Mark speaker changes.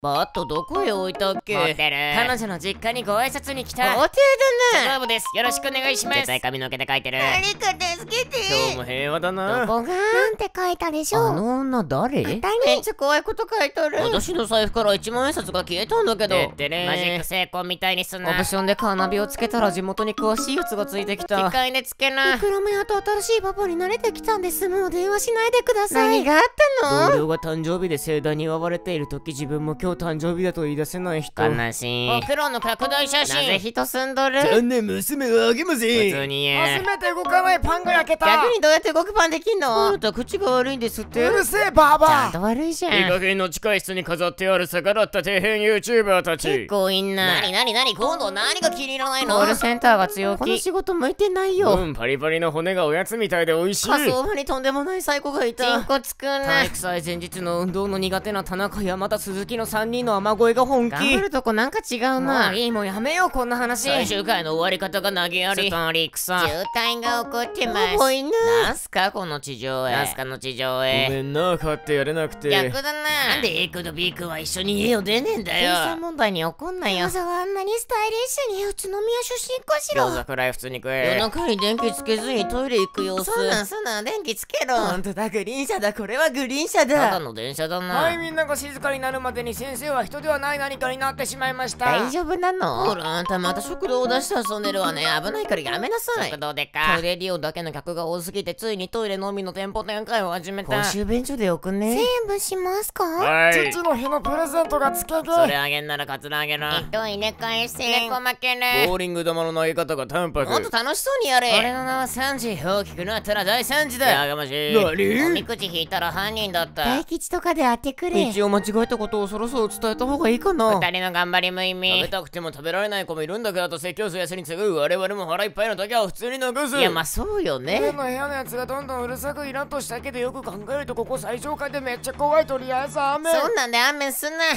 Speaker 1: バットどこへ置いたっけ彼女の実家にご挨拶に来た豪邸だな、ブですよろしくお願いします絶対髪の毛で書いてる誰か助けて今も平和だなボガーンって書いたでしょあの女誰めっちゃ怖いこと書いある私の財布から一万円札が消えたんだけどマジック成功みたいにすなオプションでカーナビをつけたら地元に詳しいやつがついてきた機械でつけないくらもやと新しいパパに慣れてきたんですもう電話しないでください何があったの同僚が誕生日で盛大に祝われている時自分も今日誕生日だと言い出せない人悲しいお風呂の拡大写真なぜ人住んどる残念娘はあげません普通に言え娘と動かないパンが焼けた逆にどうやって動くパンできんのあなた口が悪いんですってうるせえバーバーちゃんと悪いじゃんいい加減の地下室に飾ってある逆だった底辺 YouTuber たち結構いんなになになに今度何が気に入らないのコールセンターが強気この仕事向いてないようんパリパリの骨がおやつみたいで美味しい仮想場にとんでもないサイコがいた人骨くんな体育祭前日の運動の苦手な田中山田鈴木の3人の雨声が本気頑張るとこなんか違うな、まあ、いいもうやめようこんな話最終回の終わり方が投げやりストーリーくさ渋滞が起こってますもういないなんすかこの地上へ。なんすかの地上へ。ごめんな買ってやれなくて逆だななんで A 君と B 君は一緒に家を出ねえんだよ計算問題に怒んなよ餃子はあんなにスタイリッシュに宇都宮出身かしら餃子くらい普通に食え夜中に電気つけずにトイレ行く様子そうなんそうなん電気つけろほんとだグリーン車だこれはグリーン車だただの電車だなはいみんなが静かになるまでに先生は人ではない何かになってしまいました大丈夫なのほらあんたまた食堂を出して遊んでるわね危ないからやめなさい食堂でかトイレ利用だけの客が多すぎててついにトイレのみの店舗展開を始めた。公衆便所でよくね。しますかはい。父の日のプレゼントがつけて。それあげんならカツラあげな。糸入れせ。猫負けね。ボーリング玉の投げ方がタンパもっと楽しそうにやれ。俺の名はサンジ。大きくなったら大惨事だ。やがましい。なおみくじ引いたら犯人だった。大吉とかで当てくれ。間違えたことをそろそろ伝えた方がいいかな。二人の頑張り無意味。食べたくても食べられない子もいるんだけど、と説教するやつに次ぐ我々も腹いっぱいの時は普通に残す。いや、まあそうよね。の部屋やつがどんどんうるさくイラッとしたけどよく考えるとここ最上階でめっちゃ怖いとりあえず雨そんなんで雨すんな